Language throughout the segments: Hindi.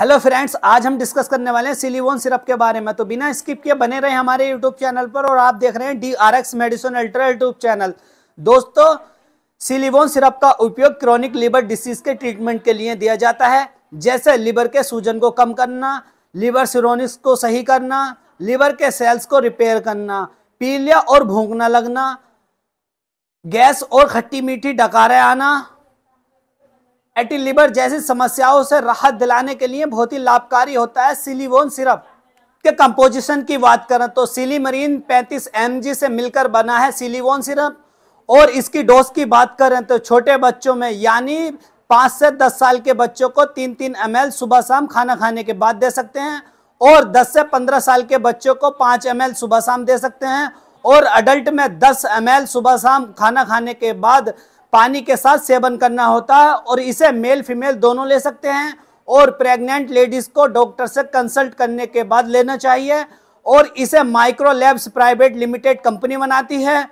हेलो फ्रेंड्स आज हम डिस्कस करने वाले हैं सिलीवोन सिरप के बारे में तो बिना स्किप किए बने रहे हमारे यूट्यूब चैनल पर और आप देख रहे हैं D R X medicine ultra YouTube channel दोस्तों सिलीवोन सिरप का उपयोग क्रॉनिक लिवर डिसीज के ट्रीटमेंट के लिए दिया जाता है जैसे लिवर के सूजन को कम करना लिवर सिरोनिक्स को सही करना लिवर के सेल्स को रिपेयर करना पीलिया और भोंकना लगना गैस और खट्टी मीठी डकारे आना फैटी लिवर जैसी समस्याओं से राहत दिलाने के लिए बहुत ही लाभकारी होता है सिलीवोन सिरप के कंपोजिशन की बात करें तो सिली मरीन पैंतीस एम से मिलकर बना है सिलीवोन सिरप और इसकी डोज की बात करें तो छोटे बच्चों में यानी पाँच से दस साल के बच्चों को तीन तीन एम सुबह शाम खाना खाने के बाद दे सकते हैं और 10 से 15 साल के बच्चों को 5 एम सुबह शाम दे सकते हैं और अडल्ट में 10 एम सुबह शाम खाना खाने के बाद पानी के साथ सेवन करना होता है और इसे मेल फीमेल दोनों ले सकते हैं और प्रेग्नेंट लेडीज़ को डॉक्टर से कंसल्ट करने के बाद लेना चाहिए और इसे Micro Labs private limited company बनाती है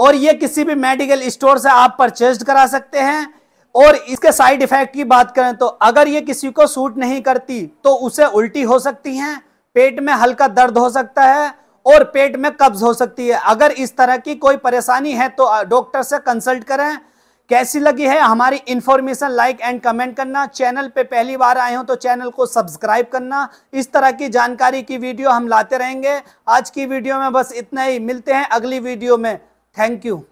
और ये किसी भी मेडिकल स्टोर से आप परचेज करा सकते हैं और इसके साइड इफेक्ट की बात करें तो अगर ये किसी को सूट नहीं करती तो उसे उल्टी हो सकती है पेट में हल्का दर्द हो सकता है और पेट में कब्ज हो सकती है अगर इस तरह की कोई परेशानी है तो डॉक्टर से कंसल्ट करें कैसी लगी है हमारी इंफॉर्मेशन लाइक एंड कमेंट करना चैनल पे पहली बार आए हो तो चैनल को सब्सक्राइब करना इस तरह की जानकारी की वीडियो हम लाते रहेंगे आज की वीडियो में बस इतना ही मिलते हैं अगली वीडियो में थैंक यू